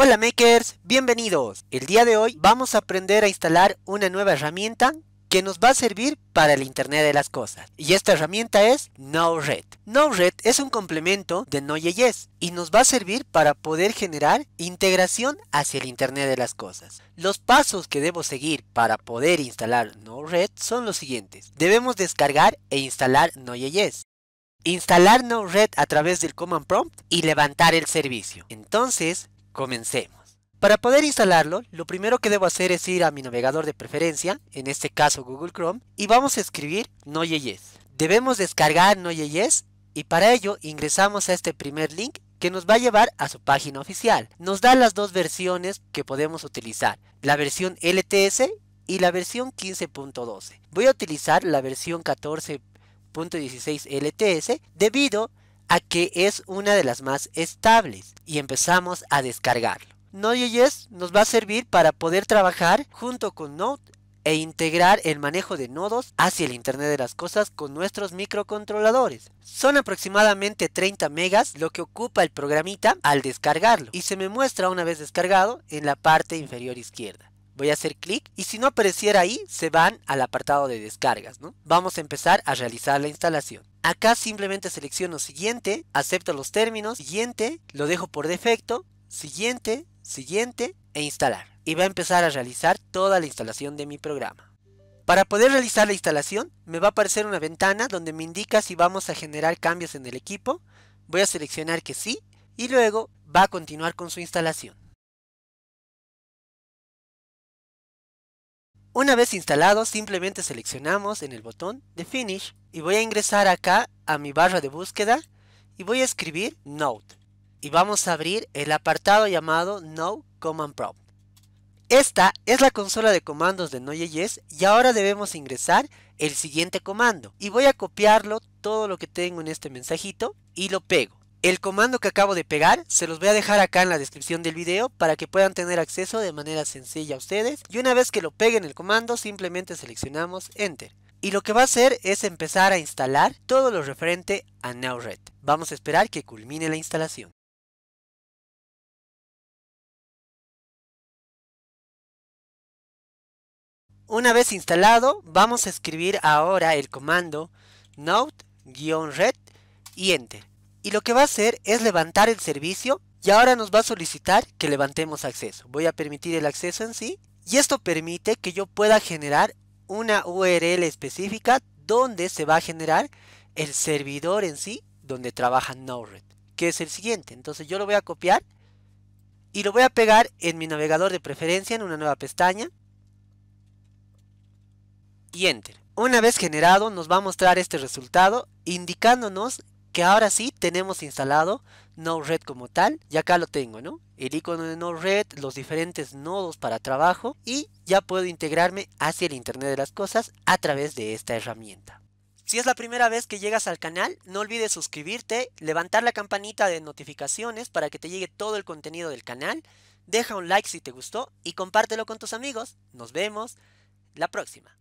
Hola makers, bienvenidos. El día de hoy vamos a aprender a instalar una nueva herramienta que nos va a servir para el Internet de las Cosas. Y esta herramienta es Node-RED. Node-RED es un complemento de Node.js y nos va a servir para poder generar integración hacia el Internet de las Cosas. Los pasos que debo seguir para poder instalar Node-RED son los siguientes. Debemos descargar e instalar Node.js. Instalar Node-RED a través del command prompt y levantar el servicio. Entonces, Comencemos. Para poder instalarlo, lo primero que debo hacer es ir a mi navegador de preferencia, en este caso Google Chrome, y vamos a escribir Node.js. Debemos descargar Node.js y para ello ingresamos a este primer link que nos va a llevar a su página oficial. Nos da las dos versiones que podemos utilizar, la versión LTS y la versión 15.12. Voy a utilizar la versión 14.16 LTS debido a a que es una de las más estables y empezamos a descargarlo. Node.js nos va a servir para poder trabajar junto con Node e integrar el manejo de nodos hacia el Internet de las Cosas con nuestros microcontroladores. Son aproximadamente 30 megas lo que ocupa el programita al descargarlo y se me muestra una vez descargado en la parte inferior izquierda voy a hacer clic y si no apareciera ahí se van al apartado de descargas. Vamos a empezar a realizar la instalación. Acá simplemente selecciono siguiente, acepto los términos, siguiente, lo dejo por defecto, siguiente, siguiente e instalar. Y va a empezar a realizar toda la instalación de mi programa. Para poder realizar la instalación me va a aparecer una ventana donde me indica si vamos a generar cambios en el equipo. Voy a seleccionar que sí y luego va a continuar con su instalación. Una vez instalado, simplemente seleccionamos en el botón de Finish y voy a ingresar acá a mi barra de búsqueda y voy a escribir Node. Y vamos a abrir el apartado llamado No Command Prompt. Esta es la consola de comandos de Node.js y ahora debemos ingresar el siguiente comando. Y voy a copiarlo todo lo que tengo en este mensajito y lo pego. El comando que acabo de pegar se los voy a dejar acá en la descripción del video para que puedan tener acceso de manera sencilla a ustedes y una vez que lo peguen el comando simplemente seleccionamos Enter. Y lo que va a hacer es empezar a instalar todo lo referente a Red. Vamos a esperar que culmine la instalación. Una vez instalado, vamos a escribir ahora el comando node-red y enter y lo que va a hacer es levantar el servicio y ahora nos va a solicitar que levantemos acceso. Voy a permitir el acceso en sí y esto permite que yo pueda generar una URL específica donde se va a generar el servidor en sí donde trabaja node que es el siguiente. Entonces yo lo voy a copiar y lo voy a pegar en mi navegador de preferencia en una nueva pestaña y Enter. Una vez generado nos va a mostrar este resultado indicándonos que ahora sí tenemos instalado Node-RED como tal. Y acá lo tengo, ¿no? El icono de Node-RED, los diferentes nodos para trabajo y ya puedo integrarme hacia el Internet de las Cosas a través de esta herramienta. Si es la primera vez que llegas al canal, no olvides suscribirte, levantar la campanita de notificaciones para que te llegue todo el contenido del canal, deja un like si te gustó y compártelo con tus amigos. Nos vemos la próxima.